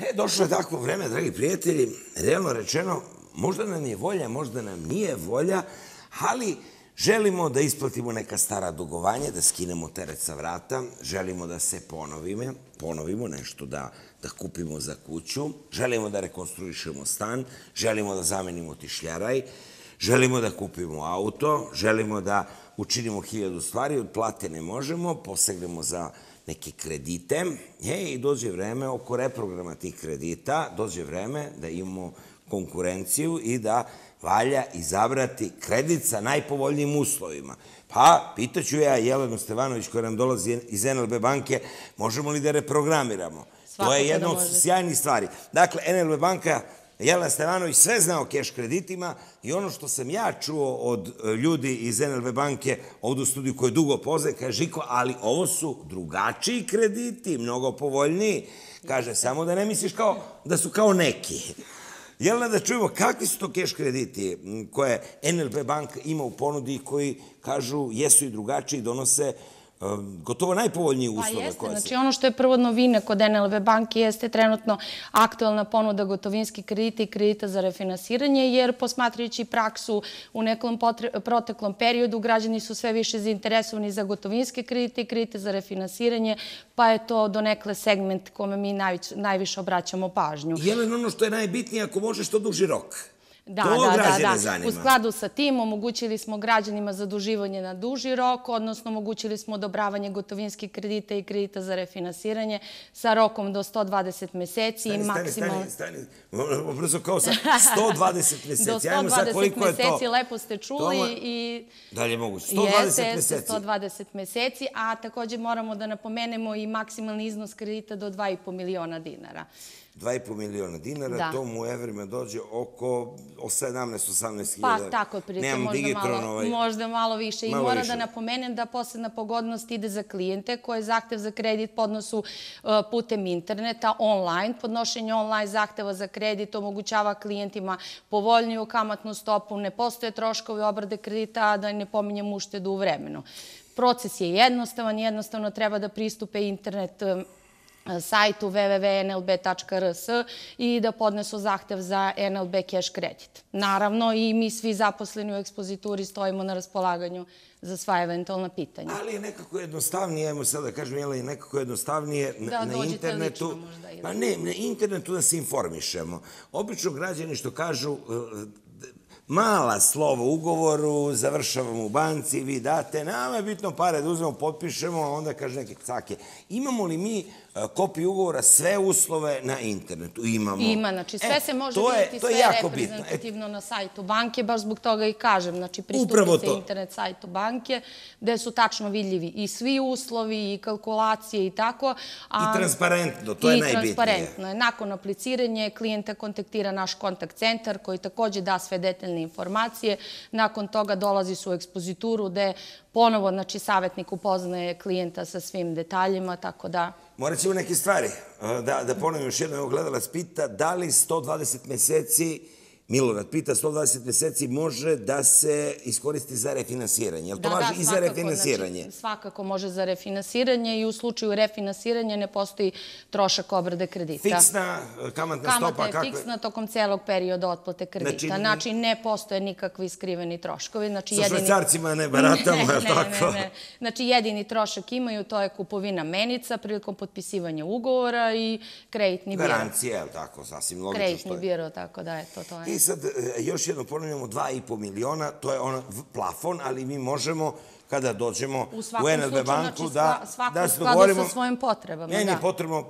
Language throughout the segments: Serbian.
E, došlo je takvo vreme, dragi prijatelji, realno rečeno, možda nam je volja, možda nam nije volja, ali želimo da isplatimo neka stara dugovanja, da skinemo teret sa vrata, želimo da se ponovime, ponovimo nešto da, da kupimo za kuću, želimo da rekonstruišemo stan, želimo da zamenimo tišljaraj, želimo da kupimo auto, želimo da učinimo hiljadu stvari, od plate ne možemo, posegnemo za neke kredite. Hej, dođe vreme oko reprograma tih kredita, dođe vreme da imamo konkurenciju i da valja izabrati kredit sa najpovoljnijim uslovima. Pa, pitaću ja Jelena Stevanović koja nam dolazi iz NLB banke, možemo li da reprogramiramo? to je da jedna od sjajnih stvari. Dakle, NLB banka Jela Stevanović sve zna o keš kreditima i ono što sam ja čuo od e, ljudi iz NLB banke ovde u studiju koje dugo poznaje, kaže Žiko, ali ovo su drugačiji krediti, mnogo povoljniji. Kaže, samo da ne misliš kao, da su kao neki. Jelena, da čujemo kakvi su to keš krediti koje NLB banka ima u ponudi i koji, kažu, jesu i drugačiji, donose krediti gotovo najpovoljniji uslova. Pa jeste, znači ono što je prvo novina kod NLB banke jeste trenutno aktualna ponuda gotovinskih kredita i kredita za refinansiranje, jer posmatrajući praksu u nekom proteklom periodu građani su sve više zainteresovani za gotovinske kredite i kredite za refinansiranje, pa je to donekle segment kome mi najviše obraćamo pažnju. Jelen, ono što je najbitnije, ako možeš, to duži rok. Da, to da, da građane da, da. zanima. U skladu sa tim omogućili smo građanima zaduživanje na duži rok, odnosno omogućili smo odobravanje gotovinskih kredita i kredita za refinansiranje sa rokom do 120 meseci stani, i maksimalno... Stani, stani, stani. Brzo kao sa 120 meseci. do 120 sad koliko meseci, to? lepo ste čuli to... i... Dalje moguće. 120 jeste, meseci. 120 meseci, a takođe moramo da napomenemo i maksimalni iznos kredita do 2,5 miliona dinara. 2,5 miliona dinara, da. to mu u evrima dođe oko 17-18 pa, hiljada. Pa tako, otprilike, Nemam možda, digitron, malo, ovaj, možda malo više. Malo I moram da napomenem da posebna pogodnost ide za klijente koje zahtev za kredit podnosu e, putem interneta, online. Podnošenje online zahteva za kredit omogućava klijentima povoljniju kamatnu stopu, ne postoje troškovi obrade kredita, a da ne pominjem uštedu u vremenu. Proces je jednostavan, jednostavno treba da pristupe internet e, sajtu www.nlb.rs i da podnesu zahtev za NLB cash kredit. Naravno i mi svi zaposleni u ekspozituri stojimo na raspolaganju za sva eventualna pitanja. Ali je nekako jednostavnije, ajmo sad da kažem, jel, nekako jednostavnije na, da, na internetu. Lično možda, ili... Pa ne, na internetu da se informišemo. Obično građani što kažu, e, mala slova u ugovoru, završavamo u banci, vi date, nama je bitno pare da uzmemo, potpišemo, a onda kaže neke cake. Imamo li mi E, kopiju ugovora, sve uslove na internetu imamo. Ima, znači sve e, se može je, vidjeti, sve je reprezentativno bitno. na sajtu banke, baš zbog toga i kažem, znači pristupite internet sajtu banke, gde su tačno vidljivi i svi uslovi, i kalkulacije i tako. A, I transparentno, to je najbitnije. I transparentno je. Nakon apliciranje klijenta kontaktira naš kontakt centar koji takođe da sve detaljne informacije. Nakon toga dolazi su u ekspozituru gde ponovo, znači, savjetnik upoznaje klijenta sa svim detaljima, tako da... Morat ćemo neke stvari. Da, da ponovim još jedno, evo gledalac pita, da li 120 meseci Milorad pita, 120 meseci može da se iskoristi za refinansiranje. to da, da, i za znači, refinansiranje? Znači, svakako može za refinansiranje i u slučaju refinansiranja ne postoji trošak obrade kredita. Fiksna eh, kamatna stopa? Kamata je fiksna tokom celog perioda otplate kredita. Znači, znači, ne postoje nikakvi skriveni troškovi. Znači, sa jedini... ne baratamo, je li tako? Ne, ne, ne. Znači jedini trošak imaju, to je kupovina menica prilikom potpisivanja ugovora i kreditni biro. Garancija, je li tako? Sasvim logično. Kreditni biro, tako da je to, to je. I sad e, još jedno ponavljamo 2,5 miliona, to je on plafon, ali mi možemo kada dođemo u, u NLB banku znači, da, da se dogovorimo... sa svojim potrebama. Meni je da. potrebno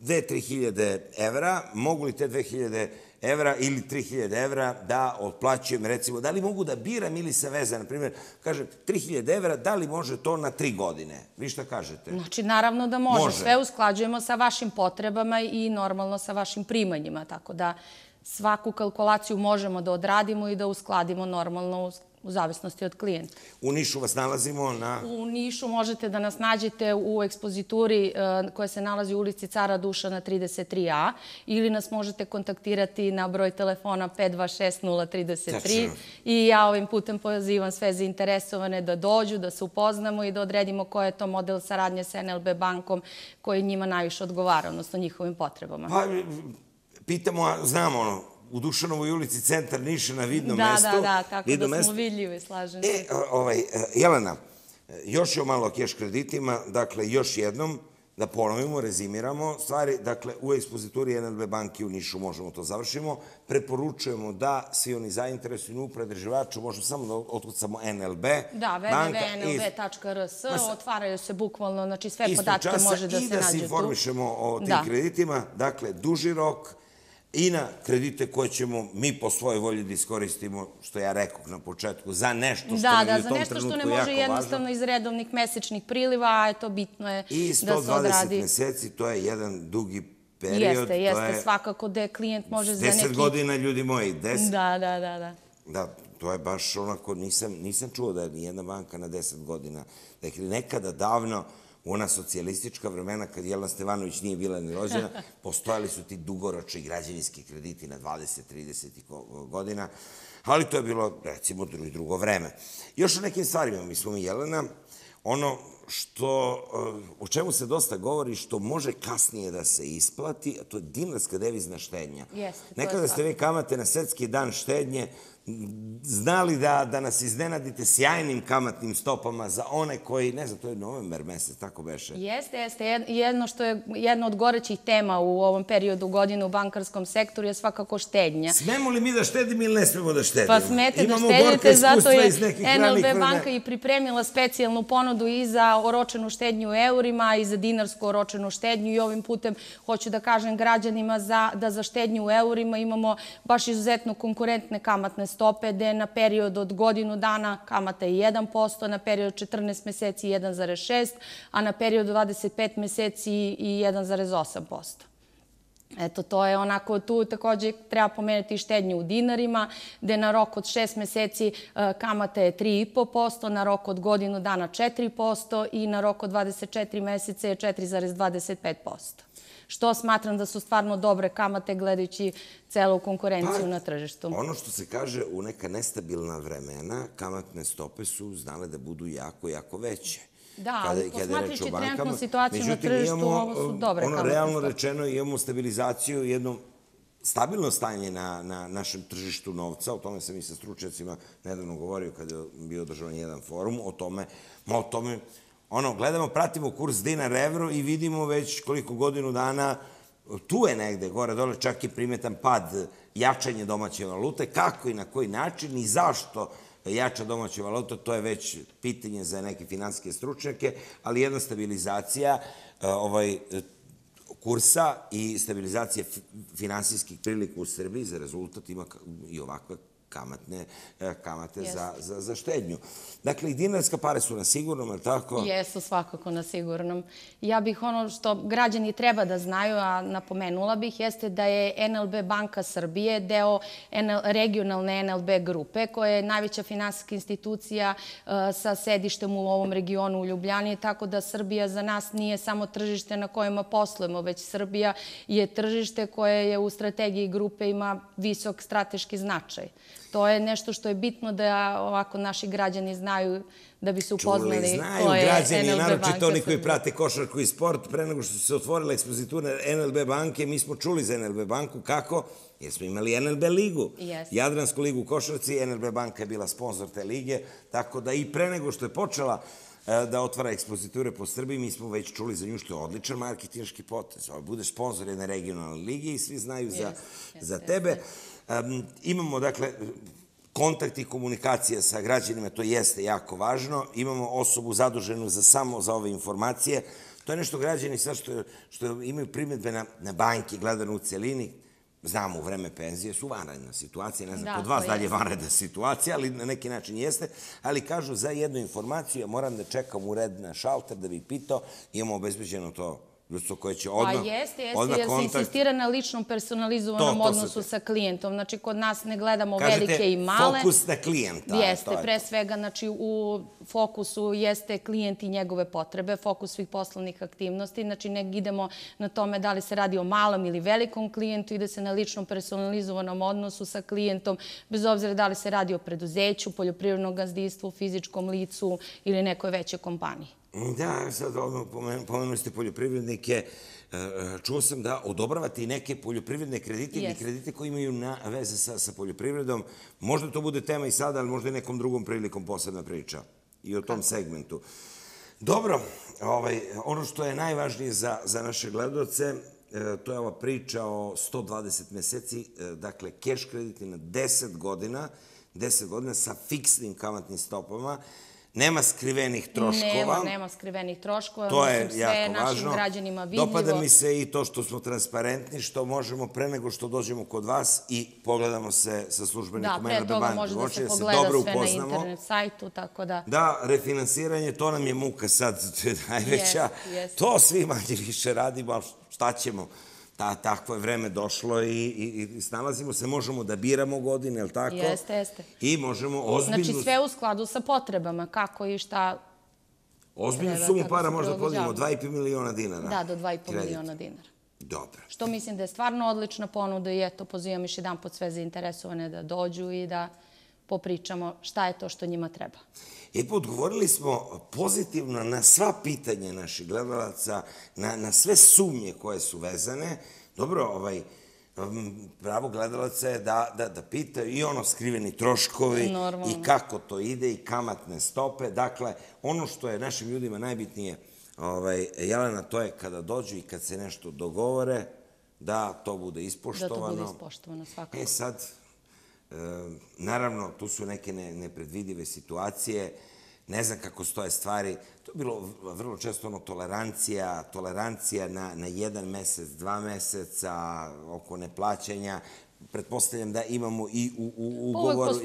2-3 hiljade evra, mogu li te 2 hiljade evra ili 3 hiljade evra da otplaćujem, recimo, da li mogu da biram ili se vezam, na primjer, kažem 3 hiljade evra, da li može to na 3 godine? Vi šta kažete? Znači, naravno da može. može. Sve usklađujemo sa vašim potrebama i normalno sa vašim primanjima, tako da svaku kalkulaciju možemo da odradimo i da uskladimo normalno u zavisnosti od klijenta. U Nišu vas nalazimo na... U Nišu možete da nas nađete u ekspozituri e, koja se nalazi u ulici Cara Dušana 33a ili nas možete kontaktirati na broj telefona 526033 i ja ovim putem pozivam sve zainteresovane da dođu, da se upoznamo i da odredimo koji je to model saradnje sa NLB bankom koji njima najviše odgovara, odnosno njihovim potrebama. Pa, pitamo, a znamo ono, u Dušanovoj ulici centar Niša na vidnom da, da mestu. Da, da, tako da smo vidljivi, slažem. E, ovaj, e, Jelena, još je malo keš kreditima, dakle, još jednom, da ponovimo, rezimiramo stvari. Dakle, u ekspozituri NLB banki u Nišu možemo to završimo. Preporučujemo da svi oni zainteresuju u možemo samo da otkucamo NLB. Da, www.nlb.rs, otvaraju se bukvalno, znači sve podatke može da se nađe tu. I da se informišemo o tim da. kreditima. Dakle, duži rok, i na kredite koje ćemo mi po svojoj volji da iskoristimo, što ja rekao na početku, za nešto što da, da, je u tom trenutku jako važno. Da, da, za nešto što ne može jednostavno važno. iz redovnih mesečnih priliva, a eto, bitno je da se odradi. I 120 meseci, to je jedan dugi period. Jeste, jeste, je svakako da je klijent može za neki... 10 godina, ljudi moji, 10. Da, da, da, da. Da, to je baš onako, nisam, nisam čuo da je nijedna banka na 10 godina. Dakle, nekada davno u ona socijalistička vremena kad Jelena Stevanović nije bila ni rođena, postojali su ti dugoročni građevinski krediti na 20-30 godina, ali to je bilo, recimo, drugo, drugo vreme. Još o nekim stvarima, mi smo mi Jelena, ono što, eh, o čemu se dosta govori, što može kasnije da se isplati, a to je dinarska devizna štednja. Jeste, Nekada ste vi kamate na svetski dan štednje znali da, da nas iznenadite sjajnim kamatnim stopama za one koji, ne znam, to je novembar mesec, tako beše. Jeste, jeste. Jedno što je jedna od gorećih tema u ovom periodu godine u bankarskom sektoru je svakako štednja. Smemo li mi da štedimo ili ne smemo da štedimo? Pa smete da Imamo da štedite, zato je NLB banka i pripremila specijalnu ponudu i za oročenu štednju u eurima i za dinarsku oročenu štednju i ovim putem hoću da kažem građanima za, da za štednju u eurima imamo baš izuzetno konkurentne kamatne stope gde na period od godinu dana kamata je 1%, na period 14 meseci 1,6%, a na period 25 meseci i 1,8%. Eto, to je onako, tu takođe treba pomenuti štednju u dinarima, gde na rok od šest meseci e, kamata je 3,5%, na rok od godinu dana 4% i na rok od 24 mesece je 4,25% što smatram da su stvarno dobre kamate gledajući celu konkurenciju pa, na tržištu. Ono što se kaže, u neka nestabilna vremena kamatne stope su znale da budu jako, jako veće. Da, kada, kada reč situaciju Međutim, na tržištu, imamo, ovo su um, dobre ono, kamatne Realno rečeno, imamo stabilizaciju jednom stabilno stanje na, na našem tržištu novca, o tome sam i sa stručnjacima nedavno govorio kada je bio održavan jedan forum, o tome, ma o tome, ono, gledamo, pratimo kurs dinar evro i vidimo već koliko godinu dana tu je negde gore dole, čak i primetan pad jačanje domaće valute, kako i na koji način i zašto E, jača domaća valuta, to je već pitanje za neke finanske stručnjake, ali jedna stabilizacija e, ovaj, e, kursa i stabilizacije finansijskih prilika u Srbiji za rezultat ima i ovakve E, kamate za, za, za štednju. Dakle, i dinarska pare su na sigurnom, ali tako? Jesu svakako na sigurnom. Ja bih ono što građani treba da znaju, a napomenula bih, jeste da je NLB Banka Srbije deo NL, regionalne NLB grupe, koja je najveća finansijska institucija e, sa sedištem u ovom regionu u Ljubljani, tako da Srbija za nas nije samo tržište na kojima poslujemo, već Srbija je tržište koje je u strategiji grupe ima visok strateški značaj. To je nešto što je bitno da ovako naši građani znaju da bi se upoznali Čuli, znaju ko je građani, NLB naročito oni koji prate košarku i sport. Pre nego što se otvorila ekspozitura NLB banke, mi smo čuli za NLB banku kako, jer smo imali NLB ligu. Yes. Jadransku ligu košarci, NLB banka je bila sponsor te lige, tako da i pre nego što je počela E, da otvara ekspoziture po Srbiji. Mi smo već čuli za nju što je odličan marketinjski potez. Ovaj, Budeš sponsor jedne regionalne ligi i svi znaju za, yes, za tebe. Um, imamo, dakle, kontakt i komunikacija sa građanima, to jeste jako važno. Imamo osobu zaduženu za samo za ove informacije. To je nešto građani sad što, što imaju primetbe na, na banki, gledano u celini, znamo u vreme penzije, su vanredna situacija. Ne znam, da, kod vas dalje je vanredna situacija, ali na neki način jeste. Ali kažu, za jednu informaciju ja moram da čekam u red na šalter da bih pitao, imamo obezbeđeno to ljudstvo koje će pa odmah... Pa jeste, jeste, jer se insistira na ličnom personalizovanom odnosu sa klijentom. Znači, kod nas ne gledamo velike i male. fokus na klijenta. Jeste, pre svega, znači, u fokusu jeste klijent i njegove potrebe, fokus svih poslovnih aktivnosti. Znači, ne idemo na tome da li se radi o malom ili velikom klijentu, ide se na ličnom personalizovanom odnosu sa klijentom, bez obzira da li se radi o preduzeću, poljoprivrednom gazdistvu, fizičkom licu ili nekoj većoj kompaniji. I da, sad odmah pomenu, pomenuli ste poljoprivrednike, e, e, čuo sam da odobravate i neke poljoprivredne kredite ili kredite koji imaju na, veze sa, sa poljoprivredom. Možda to bude tema i sada, ali možda i nekom drugom prilikom posebna priča i o tom segmentu. Dobro, ovaj, ono što je najvažnije za, za naše gledoce, e, to je ova priča o 120 meseci, dakle, keš krediti na 10 godina, 10 godina sa fiksnim kamatnim stopama, Nema skrivenih troškova. Nema, nema skrivenih troškova. To je jako važno. građanima Dopada mi se i to što smo transparentni, što možemo pre nego što dođemo kod vas i pogledamo se sa službenikom do Banke. Da, pre toga može da se pogleda sve na internet sajtu, tako da... Da, refinansiranje, to nam je muka sad, najveća. To svi manje više radimo, ali šta ćemo? ta, takvo je vreme došlo i, i, i snalazimo se, možemo da biramo godine, je li tako? Jeste, jeste. I možemo znači, ozbiljno... Znači sve u skladu sa potrebama, kako i šta... Ozbiljnu sumu para možda podijemo, 2,5 miliona dinara. Da, do 2,5 miliona dinara. Dobro. Što mislim da je stvarno odlična ponuda i eto, pozivam još jedan pod sve zainteresovane da dođu i da popričamo šta je to što njima treba. I odgovorili smo pozitivno na sva pitanja naših gledalaca, na, na sve sumnje koje su vezane. Dobro, ovaj, pravo gledalaca je da, da, da i ono skriveni troškovi i kako to ide i kamatne stope. Dakle, ono što je našim ljudima najbitnije, ovaj, Jelena, to je kada dođu i kad se nešto dogovore, da to bude ispoštovano. Da to bude ispoštovano, svakako. E sad, naravno, tu su neke ne, nepredvidive situacije, ne znam kako stoje stvari. To je bilo vrlo često ono tolerancija, tolerancija na, na jedan mesec, dva meseca, oko neplaćanja. Pretpostavljam da imamo i u, u ugovoru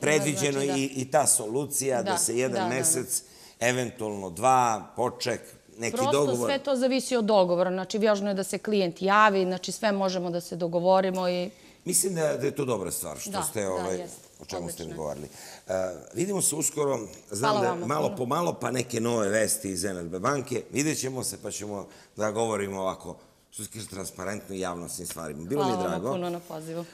predviđeno, znači i, da. i ta solucija da, da se jedan da, mesec, eventualno dva, poček, neki dogovor. Prosto sve to zavisi od dogovora. Znači, vjažno je da se klijent javi, znači sve možemo da se dogovorimo i... Mislim da, da je to dobra stvar što da, ste, da, ovaj, da, o čemu Odlično. ste mi govorili. Uh, vidimo se uskoro, znam Hvala da malo po malo, pa neke nove vesti iz NLB banke. Vidjet ćemo se pa ćemo da govorimo ovako, što se kaže transparentno i javno svim stvarima. Bilo Hvala mi je drago. Hvala vam puno na pozivu.